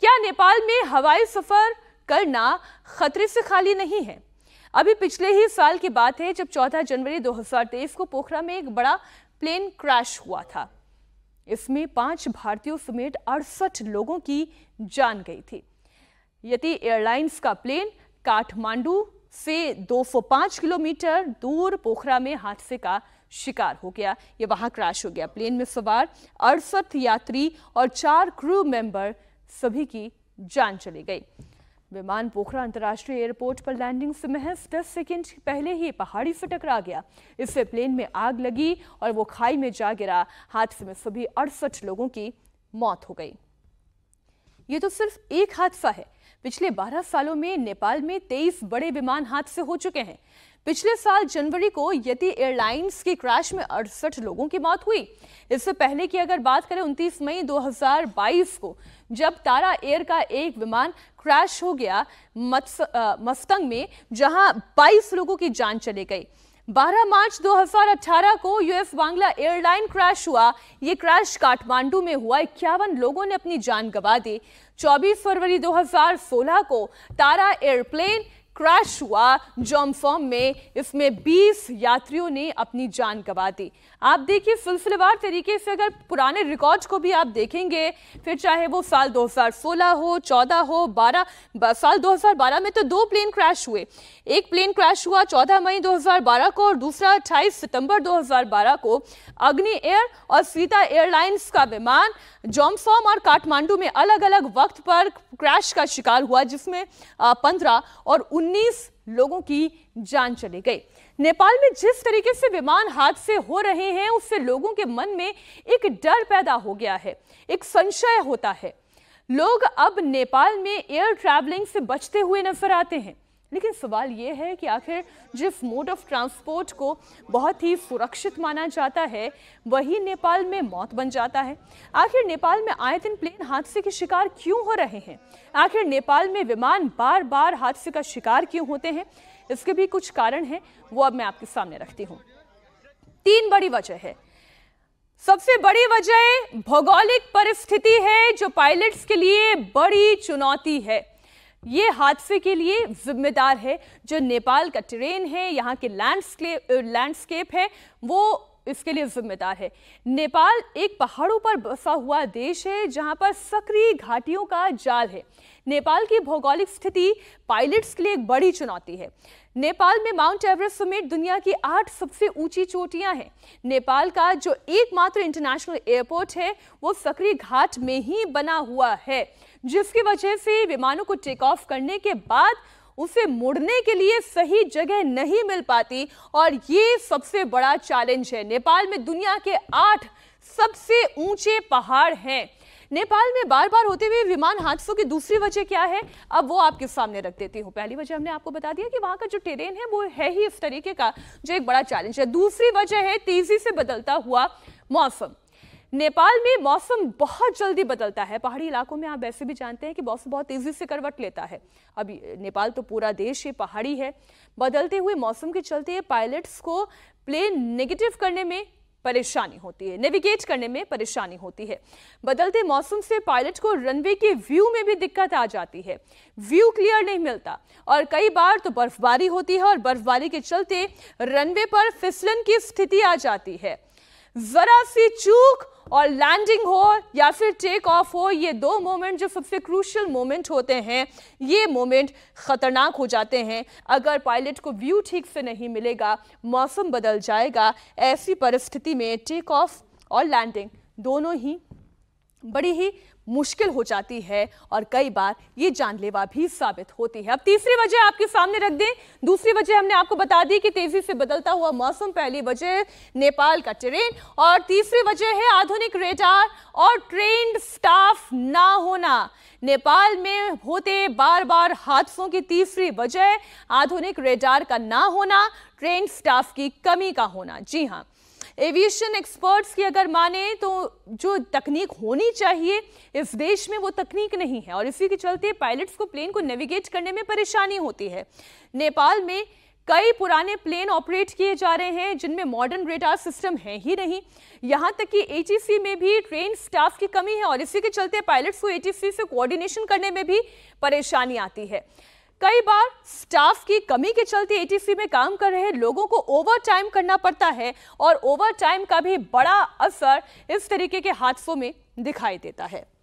क्या नेपाल में हवाई सफर करना खतरे से खाली नहीं है अभी पिछले ही साल की बात है जब 14 जनवरी 2023 को पोखरा में एक बड़ा प्लेन क्रैश हुआ था इसमें पांच भारतीयों समेत अड़सठ लोगों की जान गई थी यदि एयरलाइंस का प्लेन काठमांडू से 205 किलोमीटर दूर पोखरा में हादसे का शिकार हो गया ये वहां क्रैश हो गया प्लेन में सवार अड़सठ यात्री और चार क्रू मेंबर सभी की जान चली गई विमान पोखरा अंतर्राष्ट्रीय एयरपोर्ट पर लैंडिंग से महज 10 सेकंड पहले ही पहाड़ी से टकरा गया इससे प्लेन में आग लगी और वो खाई में जा गिरा हादसे में सभी अड़सठ लोगों की मौत हो गई ये तो सिर्फ एक हादसा है पिछले 12 सालों में नेपाल में 23 बड़े विमान हादसे हो चुके हैं पिछले साल जनवरी को यति एयरलाइंस के क्रैश में अड़सठ लोगों की मौत हुई इससे पहले की अगर बात करें 29 मई 2022 को जब तारा एयर का एक विमान क्रैश हो गया मस्तंग में जहां 22 लोगों की जान चले गई 12 मार्च 2018 को यूएस बांग्ला एयरलाइन क्रैश हुआ ये क्रैश काठमांडू में हुआ इक्यावन लोगों ने अपनी जान गंवा दी 24 फरवरी 2016 को तारा एयरप्लेन क्रैश हुआ जॉम्फॉम में इसमें 20 यात्रियों ने अपनी जान गंवा दी आप देखिए सिलसिलेवार तरीके से अगर पुराने रिकॉर्ड को भी आप देखेंगे फिर चाहे वो साल 2016 हो 14 हो 12 साल 2012 में तो दो प्लेन क्रैश हुए एक प्लेन क्रैश हुआ 14 मई 2012 को और दूसरा 28 सितंबर 2012 को अग्नि एयर और सीता एयरलाइंस का विमान जॉम्सॉम और काठमांडू में अलग अलग वक्त पर क्रैश का शिकार हुआ जिसमें पंद्रह और 19 लोगों की जान चली गई नेपाल में जिस तरीके से विमान हादसे हो रहे हैं उससे लोगों के मन में एक डर पैदा हो गया है एक संशय होता है लोग अब नेपाल में एयर ट्रैवलिंग से बचते हुए नजर आते हैं लेकिन सवाल ये है कि आखिर जिस मोड ऑफ ट्रांसपोर्ट को बहुत ही सुरक्षित माना जाता है वही नेपाल में मौत बन जाता है आखिर नेपाल में आए दिन प्लेन हादसे के शिकार क्यों हो रहे हैं आखिर नेपाल में विमान बार बार हादसे का शिकार क्यों होते हैं इसके भी कुछ कारण हैं वो अब मैं आपके सामने रखती हूँ तीन बड़ी वजह है सबसे बड़ी वजह भौगोलिक परिस्थिति है जो पायलट्स के लिए बड़ी चुनौती है ये हादसे के लिए जिम्मेदार है जो नेपाल का ट्रेन है यहाँ के लैंडस्केप लैंडस्केप है वो इसके लिए जिम्मेदार है नेपाल एक पहाड़ों पर बसा हुआ देश है जहां पर सक्रिय घाटियों का जाल है नेपाल की भौगोलिक स्थिति पायलट्स के लिए एक बड़ी चुनौती है नेपाल में माउंट एवरेस्ट समेत दुनिया की आठ सबसे ऊंची चोटियां हैं नेपाल का जो एकमात्र इंटरनेशनल एयरपोर्ट है वो सक्रिय घाट में ही बना हुआ है जिसकी वजह से विमानों को टेक ऑफ करने के बाद उसे मुड़ने के लिए सही जगह नहीं मिल पाती और ये सबसे बड़ा चैलेंज है नेपाल में दुनिया के आठ सबसे ऊंचे पहाड़ हैं नेपाल में बार बार होते हुए विमान हादसों की दूसरी वजह क्या है अब वो आपके सामने रख देती हूँ पहली वजह हमने आपको बता दिया कि वहाँ का जो टेरेन है वो है ही इस तरीके का जो एक बड़ा चैलेंज है दूसरी वजह है तेजी से बदलता हुआ मौसम नेपाल में मौसम बहुत जल्दी बदलता है पहाड़ी इलाकों में आप वैसे भी जानते हैं कि मौसम बहुत तेज़ी से करवट लेता है अब नेपाल तो पूरा देश ही पहाड़ी है बदलते हुए मौसम के चलते पायलट्स को प्लेन नेगेटिव करने में परेशानी होती है नेविगेट करने में परेशानी होती है बदलते मौसम से पायलट को रनवे के व्यू में भी दिक्कत आ जाती है व्यू क्लियर नहीं मिलता और कई बार तो बर्फबारी होती है और बर्फबारी के चलते रनवे पर फिसलन की स्थिति आ जाती है जरा सी चूक और लैंडिंग हो या फिर टेक ऑफ हो ये दो मोमेंट जो सबसे क्रूशल मोमेंट होते हैं ये मोमेंट ख़तरनाक हो जाते हैं अगर पायलट को व्यू ठीक से नहीं मिलेगा मौसम बदल जाएगा ऐसी परिस्थिति में टेक ऑफ और लैंडिंग दोनों ही बड़ी ही मुश्किल हो जाती है और कई बार ये जानलेवा भी साबित होती है अब तीसरी वजह आपके सामने रख दें दूसरी वजह हमने आपको बता दी कि तेजी से बदलता हुआ मौसम पहली वजह नेपाल का ट्रेन और तीसरी वजह है आधुनिक रेडार और ट्रेन स्टाफ ना होना नेपाल में होते बार बार हादसों की तीसरी वजह आधुनिक रेडार का ना होना ट्रेन स्टाफ की कमी का होना जी हाँ एविएशन एक्सपर्ट्स की अगर माने तो जो तकनीक होनी चाहिए इस देश में वो तकनीक नहीं है और इसी के चलते पायलट्स को प्लेन को नेविगेट करने में परेशानी होती है नेपाल में कई पुराने प्लेन ऑपरेट किए जा रहे हैं जिनमें मॉडर्न रेडार सिस्टम है ही नहीं यहाँ तक कि एटीसी में भी ट्रेन स्टाफ की कमी है और इसी के चलते पायलट्स को एटीसी से कोऑर्डिनेशन करने में भी परेशानी आती है कई बार स्टाफ की कमी के चलते एटीसी में काम कर रहे लोगों को ओवर टाइम करना पड़ता है और ओवर टाइम का भी बड़ा असर इस तरीके के हादसों में दिखाई देता है